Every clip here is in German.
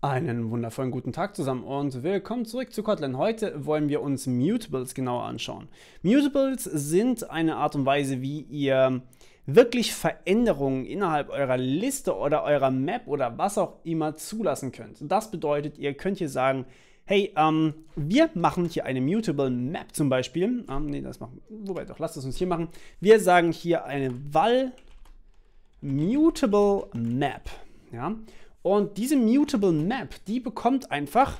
Einen wundervollen guten Tag zusammen und willkommen zurück zu Kotlin. Heute wollen wir uns Mutables genauer anschauen. Mutables sind eine Art und Weise, wie ihr wirklich Veränderungen innerhalb eurer Liste oder eurer Map oder was auch immer zulassen könnt. Das bedeutet, ihr könnt hier sagen, hey, ähm, wir machen hier eine Mutable Map zum Beispiel. Ähm, nee, das machen wir. wobei doch, lasst es uns hier machen. Wir sagen hier eine Wall Mutable Map. Ja? Und diese Mutable Map, die bekommt einfach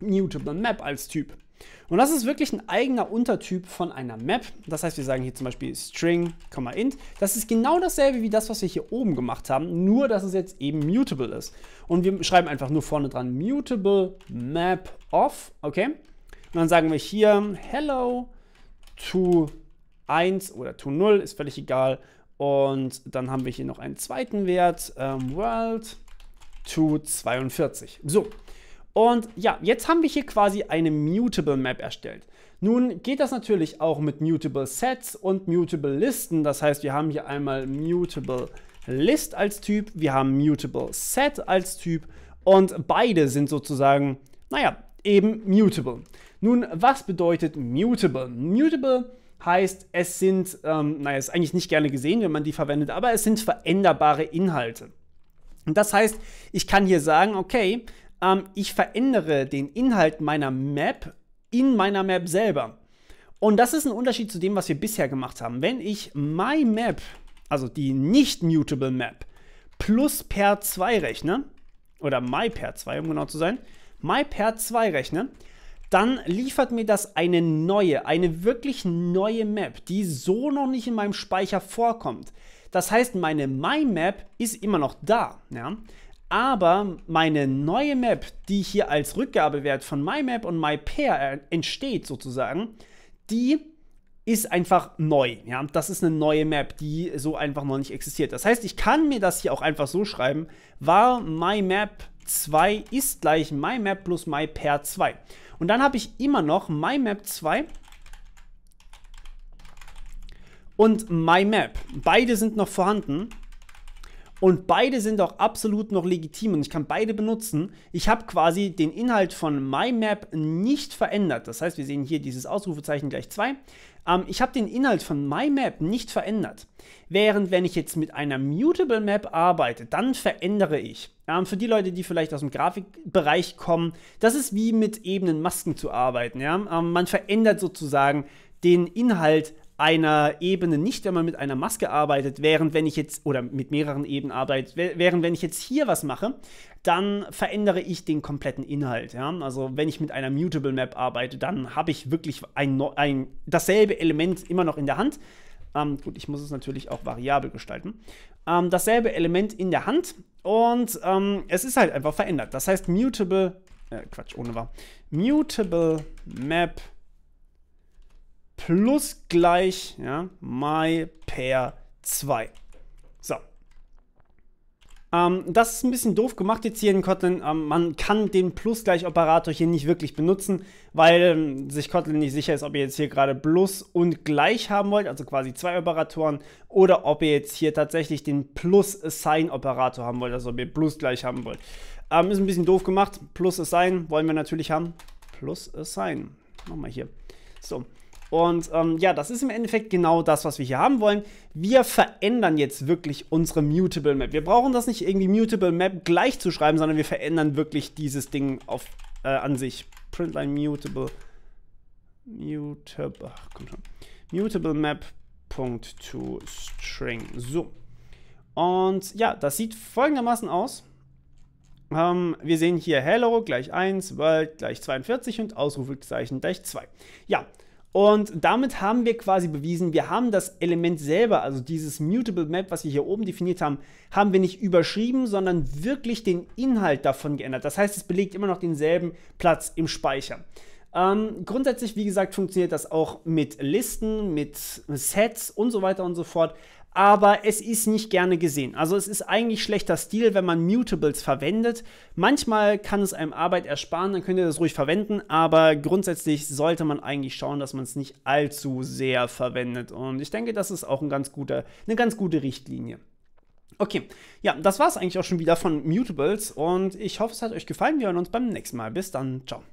Mutable Map als Typ. Und das ist wirklich ein eigener Untertyp von einer Map. Das heißt, wir sagen hier zum Beispiel String, int. Das ist genau dasselbe wie das, was wir hier oben gemacht haben, nur dass es jetzt eben mutable ist. Und wir schreiben einfach nur vorne dran mutable map of, okay? Und dann sagen wir hier hello to 1 oder to 0, ist völlig egal. Und dann haben wir hier noch einen zweiten Wert, ähm, world to 42. So, und ja, jetzt haben wir hier quasi eine Mutable Map erstellt. Nun geht das natürlich auch mit Mutable Sets und Mutable Listen. Das heißt, wir haben hier einmal Mutable List als Typ, wir haben Mutable Set als Typ und beide sind sozusagen, naja, eben Mutable. Nun, was bedeutet Mutable? Mutable heißt, es sind, ähm, naja, ist eigentlich nicht gerne gesehen, wenn man die verwendet, aber es sind veränderbare Inhalte. Und das heißt, ich kann hier sagen, okay, ähm, ich verändere den Inhalt meiner Map in meiner Map selber. Und das ist ein Unterschied zu dem, was wir bisher gemacht haben. Wenn ich my Map, also die nicht mutable Map, plus per 2 rechne, oder my per 2, um genau zu sein, my per 2 rechne, dann liefert mir das eine neue, eine wirklich neue Map, die so noch nicht in meinem Speicher vorkommt. Das heißt, meine MyMap ist immer noch da, ja? aber meine neue Map, die hier als Rückgabewert von MyMap und MyPair entsteht sozusagen, die ist einfach neu. Ja? Das ist eine neue Map, die so einfach noch nicht existiert. Das heißt, ich kann mir das hier auch einfach so schreiben, war MyMap 2 ist gleich MyMap plus MyPair 2. Und dann habe ich immer noch MyMap 2 und MyMap. Beide sind noch vorhanden. Und beide sind auch absolut noch legitim und ich kann beide benutzen. Ich habe quasi den Inhalt von MyMap nicht verändert. Das heißt, wir sehen hier dieses Ausrufezeichen gleich 2. Ähm, ich habe den Inhalt von MyMap nicht verändert. Während wenn ich jetzt mit einer Mutable Map arbeite, dann verändere ich. Ähm, für die Leute, die vielleicht aus dem Grafikbereich kommen, das ist wie mit ebenen Masken zu arbeiten. Ja? Ähm, man verändert sozusagen den Inhalt einer Ebene nicht, wenn man mit einer Maske arbeitet, während wenn ich jetzt, oder mit mehreren Ebenen arbeitet, während wenn ich jetzt hier was mache, dann verändere ich den kompletten Inhalt. Ja? Also wenn ich mit einer Mutable Map arbeite, dann habe ich wirklich ein, ein, dasselbe Element immer noch in der Hand. Ähm, gut, ich muss es natürlich auch variabel gestalten. Ähm, dasselbe Element in der Hand und ähm, es ist halt einfach verändert. Das heißt, Mutable, äh, Quatsch, ohne war, Mutable Map plus gleich ja, my pair 2. So. Ähm, das ist ein bisschen doof gemacht jetzt hier in Kotlin. Ähm, man kann den plus gleich Operator hier nicht wirklich benutzen, weil ähm, sich Kotlin nicht sicher ist, ob ihr jetzt hier gerade plus und gleich haben wollt, also quasi zwei Operatoren, oder ob ihr jetzt hier tatsächlich den plus assign Operator haben wollt, also ob ihr plus gleich haben wollt. Ähm, ist ein bisschen doof gemacht. Plus assign wollen wir natürlich haben. Plus assign. Nochmal hier. So. Und ähm, ja, das ist im Endeffekt genau das, was wir hier haben wollen. Wir verändern jetzt wirklich unsere Mutable Map. Wir brauchen das nicht irgendwie Mutable Map gleich zu schreiben, sondern wir verändern wirklich dieses Ding auf, äh, an sich. Printline Mutable. Mutable. Ach, komm schon. Mutable Map. to String. So. Und ja, das sieht folgendermaßen aus. Um, ähm, wir sehen hier Hello gleich 1, World gleich 42 und Ausrufezeichen gleich 2. Ja, und damit haben wir quasi bewiesen, wir haben das Element selber, also dieses Mutable Map, was wir hier oben definiert haben, haben wir nicht überschrieben, sondern wirklich den Inhalt davon geändert. Das heißt, es belegt immer noch denselben Platz im Speicher. Ähm, grundsätzlich, wie gesagt, funktioniert das auch mit Listen, mit Sets und so weiter und so fort aber es ist nicht gerne gesehen. Also es ist eigentlich schlechter Stil, wenn man Mutables verwendet. Manchmal kann es einem Arbeit ersparen, dann könnt ihr das ruhig verwenden, aber grundsätzlich sollte man eigentlich schauen, dass man es nicht allzu sehr verwendet. Und ich denke, das ist auch ein ganz guter, eine ganz gute Richtlinie. Okay, ja, das war es eigentlich auch schon wieder von Mutables und ich hoffe, es hat euch gefallen. Wir hören uns beim nächsten Mal. Bis dann, ciao.